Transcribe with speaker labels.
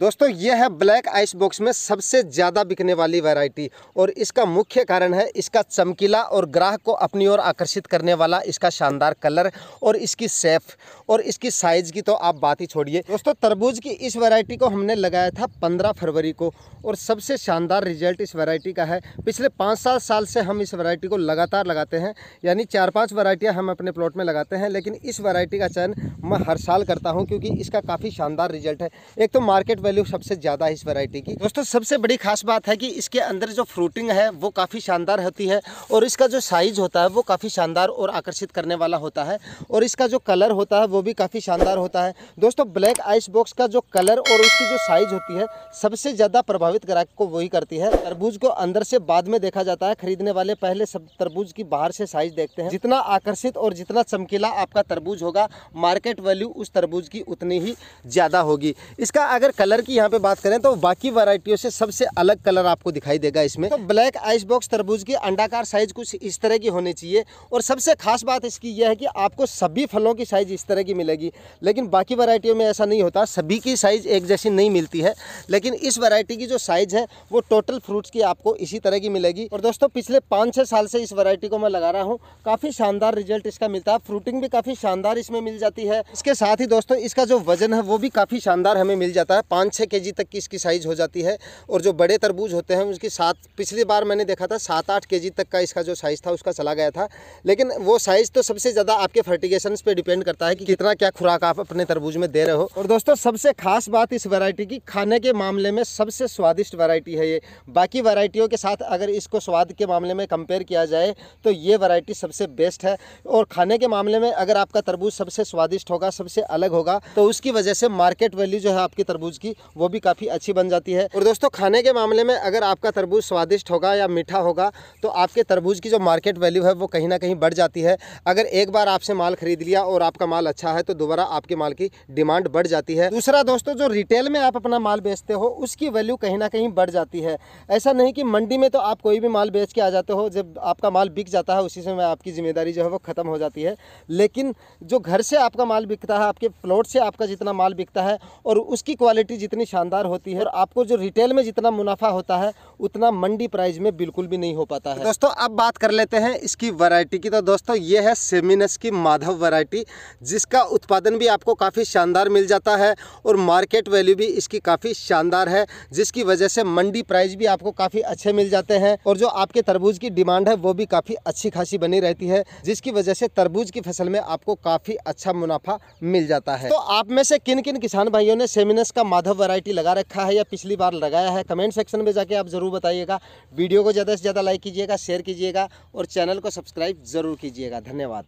Speaker 1: दोस्तों यह है ब्लैक आइस बॉक्स में सबसे ज़्यादा बिकने वाली वैरायटी और इसका मुख्य कारण है इसका चमकीला और ग्राहक को अपनी ओर आकर्षित करने वाला इसका शानदार कलर और इसकी सेफ और इसकी साइज़ की तो आप बात ही छोड़िए दोस्तों तरबूज की इस वैरायटी को हमने लगाया था पंद्रह फरवरी को और सबसे शानदार रिजल्ट इस वैरायटी का है पिछले पाँच सात साल से हम इस वैरायटी को लगातार लगाते हैं यानी चार पाँच वैरायटियाँ हम अपने प्लॉट में लगाते हैं लेकिन इस वैरायटी का चयन मैं हर साल करता हूँ क्योंकि इसका काफ़ी शानदार रिजल्ट है एक तो मार्केट वैल्यू सबसे ज़्यादा है इस वैरायटी की दोस्तों सबसे बड़ी खास बात है कि इसके अंदर जो फ्रूटिंग है वो काफ़ी शानदार होती है और इसका जो साइज़ होता है वो काफ़ी शानदार और आकर्षित करने वाला होता है और इसका जो कलर होता है वो भी काफ़ी शानदार होता है दोस्तों ब्लैक आइस बॉक्स का जो कलर और उसकी जो साइज़ होती है सबसे ज़्यादा प्रभावित ग्राहक को वही करती है तरबूज को अंदर से बाद में देखा जाता है खरीदने वाले पहले सब तरबूज की बाहर से साइज़ देखते हैं जितना आकर्षित और जितना चमकीला आपका तरबूज होगा मार्केट वैल्यू उस तरबूज की उतनी ही ज़्यादा होगी इसका अगर कलर कलर की यहाँ पे बात करें तो बाकी वैरायटियों से सबसे अलग कलर आपको दिखाई देगा इसमें तो ब्लैक आइस बॉक्स तरबूज की अंडाकार साइज कुछ इस तरह की होनी चाहिए और सबसे खास बात इसकी यह है कि आपको सभी फलों की साइज इस तरह की मिलेगी लेकिन बाकी वरायटियों में ऐसा नहीं होता सभी की साइज एक जैसी नहीं मिलती है लेकिन इस वरायटी की जो साइज है वो टोटल फ्रूट्स की आपको इसी तरह की मिलेगी और दोस्तों पिछले पाँच छः साल से इस वरायटी को मैं लगा रहा हूँ काफ़ी शानदार रिजल्ट इसका मिलता है फ्रूटिंग भी काफ़ी शानदार इसमें मिल जाती है इसके साथ ही दोस्तों इसका जो वजन है वो भी काफ़ी शानदार हमें मिल जाता है पाँच छः के तक की इसकी साइज़ हो जाती है और जो बड़े तरबूज होते हैं उसकी सात पिछली बार मैंने देखा था सात आठ के तक का इसका जो साइज़ था उसका चला गया था लेकिन वो साइज़ तो सबसे ज़्यादा आपके फर्टिगेशन पर डिपेंड करता है कि कितना क्या खुराक आप अपने तरबूज में दे रहे हो और दोस्तों सबसे खास बात इस वैरायटी की खाने के मामले में सबसे स्वादिष्ट वैरायटी है ये बाकी वैरायटियों के साथ अगर इसको स्वाद के मामले में कंपेयर किया जाए तो ये वैरायटी सबसे बेस्ट है और खाने के मामले में अगर आपका तरबूज सबसे स्वादिष्ट होगा सबसे अलग होगा तो उसकी वजह से मार्केट वैल्यू जो है आपकी तरबूज की होगी वो भी काफ़ी अच्छी बन जाती है और दोस्तों खाने के मामले में अगर आपका तरबूज स्वादिष्ट होगा या मीठा होगा तो आपके तरबूज की जो मार्केट वैल्यू है वो कहीं ना कहीं बढ़ जाती है अगर एक बार आपसे माल खरीद लिया और आपका माल अच्छा है तो दोबारा आपके माल की डिमांड बढ़ जाती है दूसरा दोस्तों जो रिटेल में आप अपना माल बेचते हो उसकी वैल्यू कहीं ना कहीं बढ़ जाती है ऐसा नहीं कि मंडी में तो आप कोई भी माल बेच के आ जाते हो जब आपका माल बिक जाता है उसी समय आपकी जिम्मेदारी जो है वो ख़त्म हो जाती है लेकिन जो घर से आपका माल बिकता है आपके प्लॉट से आपका जितना माल बिकता है और उसकी क्वालिटी जितनी शानदार होती है और आपको जो रिटेल में जितना मुनाफा होता है उतना मंडी प्राइस में बिल्कुल भी नहीं हो पाता है दोस्तों अब बात कर लेते हैं इसकी वैरायटी की तो दोस्तों ये है सेमिनस की माधव वैरायटी जिसका उत्पादन भी आपको काफ़ी शानदार मिल जाता है और मार्केट वैल्यू भी इसकी काफ़ी शानदार है जिसकी वजह से मंडी प्राइस भी आपको काफ़ी अच्छे मिल जाते हैं और जो आपके तरबूज की डिमांड है वो भी काफ़ी अच्छी खासी बनी रहती है जिसकी वजह से तरबूज की फसल में आपको काफ़ी अच्छा मुनाफा मिल जाता है तो आप में से किन किन किसान भाइयों ने सेमिनस का माधव माधव वैरायटी लगा रखा है या पिछली बार लगाया है कमेंट सेक्शन में जाके आप ज़रूर बताइएगा वीडियो को ज़्यादा से ज़्यादा लाइक कीजिएगा शेयर कीजिएगा और चैनल को सब्सक्राइब ज़रूर कीजिएगा धन्यवाद